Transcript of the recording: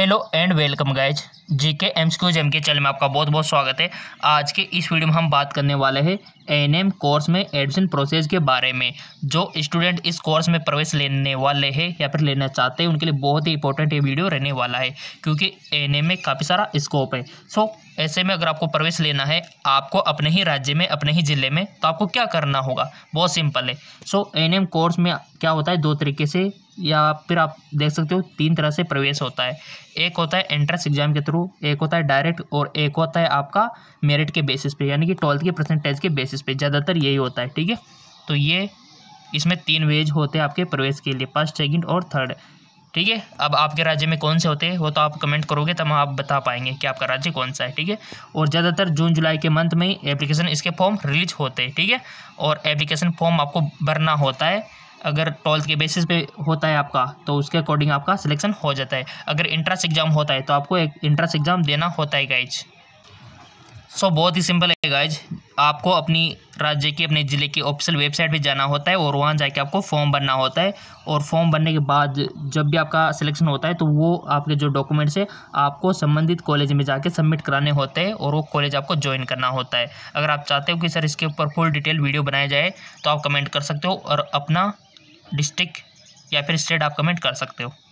hello and welcome guys जी के एम स्क्यू जेम के चैनल में आपका बहुत बहुत स्वागत है आज के इस वीडियो में हम बात करने वाले हैं एन एम कोर्स में एडमिशन प्रोसेस के बारे में जो स्टूडेंट इस कोर्स में प्रवेश लेने वाले हैं या फिर लेना चाहते हैं उनके लिए बहुत ही इंपॉर्टेंट ये वीडियो रहने वाला है क्योंकि एन एम में काफ़ी सारा स्कोप है सो ऐसे में अगर आपको प्रवेश लेना है आपको अपने ही राज्य में अपने ही ज़िले में तो आपको क्या करना होगा बहुत सिंपल है सो एन एम कोर्स में क्या होता है दो तरीके से या फिर आप देख सकते हो तीन तरह से प्रवेश होता है एक होता है एंट्रेंस एग्जाम के थ्रू एक होता है डायरेक्ट और एक होता है आपका मेरिट के बेसिस पे यानी कि ट्वेल्थ के परसेंटेज के बेसिस पे ज़्यादातर यही होता है ठीक है तो ये इसमें तीन वेज होते हैं आपके प्रवेश के लिए फर्स्ट सेकेंड और थर्ड ठीक है अब आपके राज्य में कौन से होते हैं वो तो आप कमेंट करोगे तब आप बता पाएंगे कि आपका राज्य कौन सा है ठीक है और ज़्यादातर जून जुलाई के मंथ में ही एप्लीकेशन इसके फॉर्म रिलीज होते हैं ठीक है और एप्लीकेशन फॉर्म आपको भरना होता है अगर ट्वेल्थ के बेसिस पे होता है आपका तो उसके अकॉर्डिंग आपका सिलेक्शन हो जाता है अगर इंट्रेंस एग्ज़ाम होता है तो आपको एक इंट्रेंस एग्ज़ाम देना होता है गाइज सो so, बहुत ही सिंपल है गाइज आपको अपनी राज्य की अपने ज़िले की ऑफिशियल वेबसाइट पे जाना होता है और वहाँ जाके आपको फॉर्म भरना होता है और फॉर्म भरने के बाद जब भी आपका सिलेक्शन होता है तो वो आपके जो डॉक्यूमेंट्स है आपको संबंधित कॉलेज में जाके सबमिट कराने होते हैं और वो कॉलेज आपको ज्वाइन करना होता है अगर आप चाहते हो कि सर इसके ऊपर फुल डिटेल वीडियो बनाया जाए तो आप कमेंट कर सकते हो और अपना डिस्ट्रिक्ट या फिर स्टेट आप कमेंट कर सकते हो